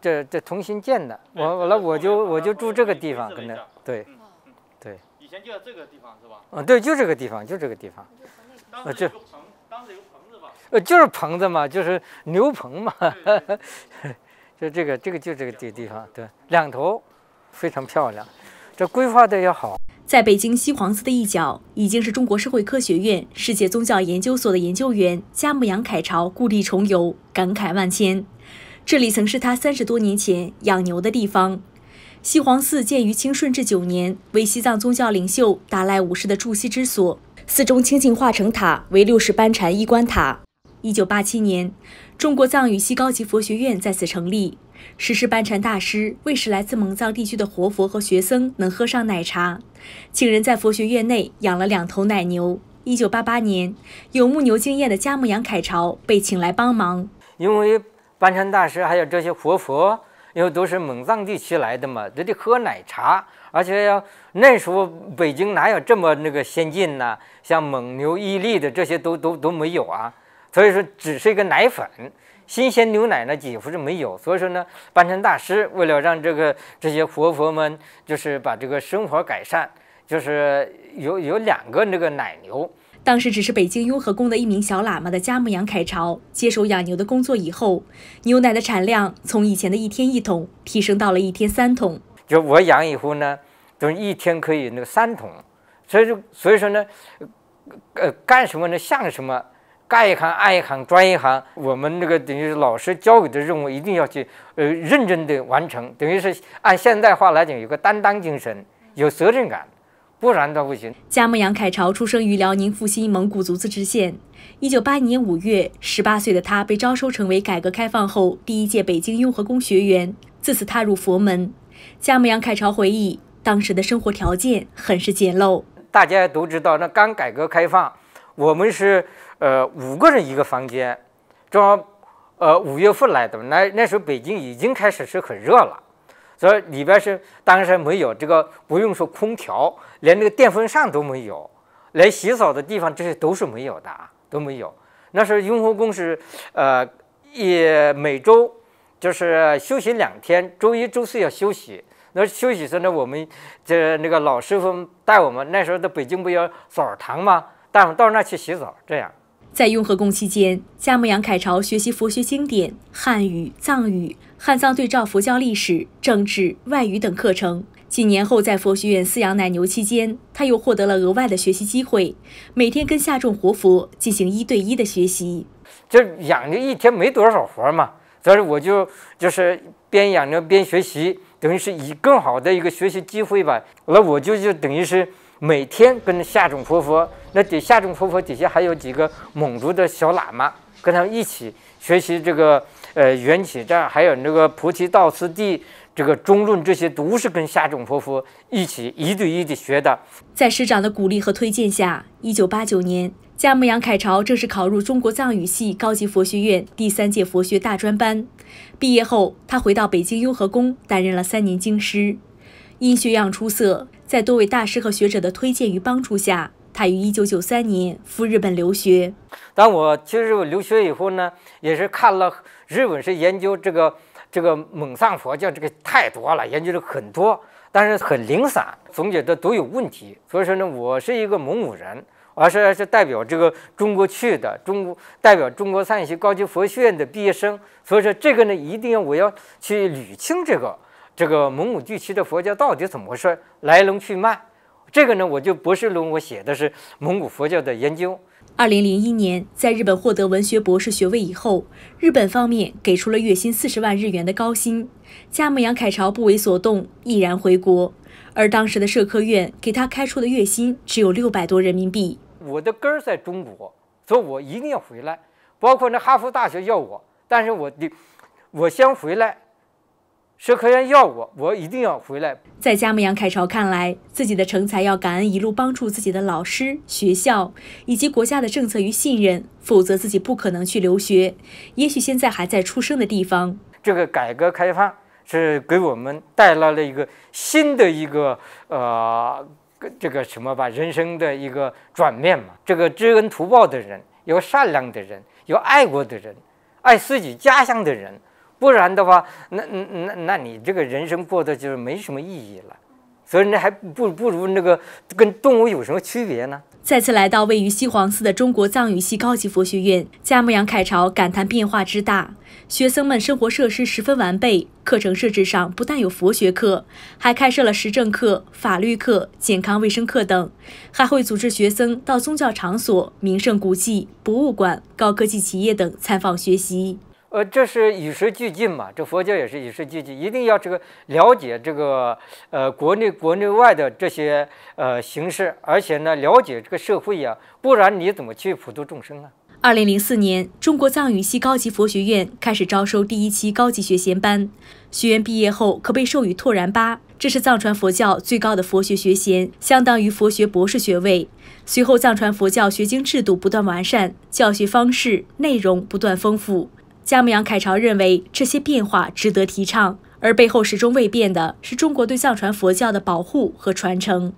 这这重新建的，我我那我就我就住这个地方，跟着对，对。以前就在这个地方是吧？嗯，对，就这个地方，就这个地方。啊，就。当时有棚子吧？呃，就是棚子嘛，就是牛棚嘛。就这个，这个就这个地地方，对，两头非常漂亮，这规划的也好。在北京西黄寺的一角，已经是中国社会科学院世界宗教研究所的研究员加木阳凯朝故地重游，感慨万千。这里曾是他三十多年前养牛的地方。西黄寺建于清顺治九年，为西藏宗教领袖达赖五世的驻锡之所。寺中清净化成塔为六世班禅衣冠塔。一九八七年，中国藏语西高级佛学院在此成立。十世班禅大师为使来自蒙藏地区的活佛和学僧能喝上奶茶，请人在佛学院内养了两头奶牛。一九八八年，有牧牛经验的加木杨凯朝被请来帮忙，因为。班禅大师还有这些活佛，因为都是蒙藏地区来的嘛，都得喝奶茶，而且要那时候北京哪有这么那个先进呢？像蒙牛、伊利的这些都都都没有啊。所以说，只是一个奶粉，新鲜牛奶呢几乎是没有。所以说呢，班禅大师为了让这个这些活佛们就是把这个生活改善，就是有有两个那个奶牛。当时只是北京雍和宫的一名小喇嘛的加木阳凯朝接手养牛的工作以后，牛奶的产量从以前的一天一桶提升到了一天三桶。就我养以后呢，等于一天可以那个三桶，所以就所以说呢，呃干什么呢像什么，干一行爱一行专一行。我们这个等于老师交给的任务一定要去呃认真的完成，等于是按现代化来讲有个担当精神，有责任感。不然都不行。加木杨凯朝出生于辽宁阜新蒙古族自治县。一九八一年五月，十八岁的他被招收成为改革开放后第一届北京雍和宫学员，自此踏入佛门。加木杨凯朝回忆，当时的生活条件很是简陋。大家都知道，那刚改革开放，我们是呃五个人一个房间，这呃五月份来的，那那时候北京已经开始是很热了。所以里边是当时没有这个，不用说空调，连那个电风扇都没有，连洗澡的地方这些都是没有的，都没有。那时候雍和宫是，呃，也每周就是休息两天，周一周四要休息。那休息时呢，我们这那个老师傅带我们。那时候的北京不有澡堂吗？带我们到那去洗澡，这样。在雍和宫期间，嘉木扬凯朝学习佛学经典、汉语、藏语，汉藏对照佛教历史、政治、外语等课程。几年后，在佛学院饲养奶牛期间，他又获得了额外的学习机会，每天跟下众活佛进行一对一的学习。就养着一天没多少活嘛，所以我就就是边养着边学习，等于是以更好的一个学习机会吧。那我就就等于是。每天跟夏仲婆佛，那底夏仲婆佛底下还有几个蒙族的小喇嘛，跟他们一起学习这个呃缘起站，还有那个菩提道次第、这个中论，这些都是跟夏仲婆佛一起一对一的学的。在师长的鼓励和推荐下，一九八九年，加木杨凯朝正式考入中国藏语系高级佛学院第三届佛学大专班。毕业后，他回到北京雍和宫担任了三年经师，因学样出色。在多位大师和学者的推荐与帮助下，他于一九九三年赴日本留学。当我去日本留学以后呢，也是看了日本是研究这个这个蒙藏佛教这个太多了，研究了很多，但是很零散，总觉得都有问题。所以说呢，我是一个蒙古人，而是是代表这个中国去的，中国代表中国藏学高级佛学院的毕业生。所以说这个呢，一定要我要去捋清这个。这个蒙古地区的佛教到底怎么回事？来龙去脉，这个呢，我就博士论，文写的是蒙古佛教的研究。二零零一年，在日本获得文学博士学位以后，日本方面给出了月薪四十万日元的高薪，加木杨凯朝不为所动，毅然回国。而当时的社科院给他开出的月薪只有六百多人民币。我的根儿在中国，所以我一定要回来。包括那哈佛大学要我，但是我的我先回来。社科院要我，我一定要回来。在加木扬凯朝看来，自己的成才要感恩一路帮助自己的老师、学校以及国家的政策与信任，否则自己不可能去留学。也许现在还在出生的地方。这个改革开放是给我们带来了一个新的一个呃，这个什么吧，人生的一个转变嘛。这个知恩图报的人，有善良的人，有爱国的人，爱自己家乡的人。不然的话，那那那你这个人生过得就是没什么意义了，所以那还不不如那个跟动物有什么区别呢？再次来到位于西黄寺的中国藏语系高级佛学院，加木央凯朝感叹变化之大。学生们生活设施十分完备，课程设置上不但有佛学课，还开设了时政课、法律课、健康卫生课等，还会组织学生到宗教场所、名胜古迹、博物馆、高科技企业等参访学习。呃，这是与时俱进嘛？这佛教也是与时俱进，一定要这个了解这个呃国内国内外的这些呃形式，而且呢了解这个社会呀，不然你怎么去普度众生啊？二零零四年，中国藏语系高级佛学院开始招收第一期高级学衔班，学员毕业后可被授予拓然巴，这是藏传佛教最高的佛学学衔，相当于佛学博士学位。随后，藏传佛教学经制度不断完善，教学方式内容不断丰富。加木扬凯朝认为这些变化值得提倡，而背后始终未变的是中国对藏传佛教的保护和传承。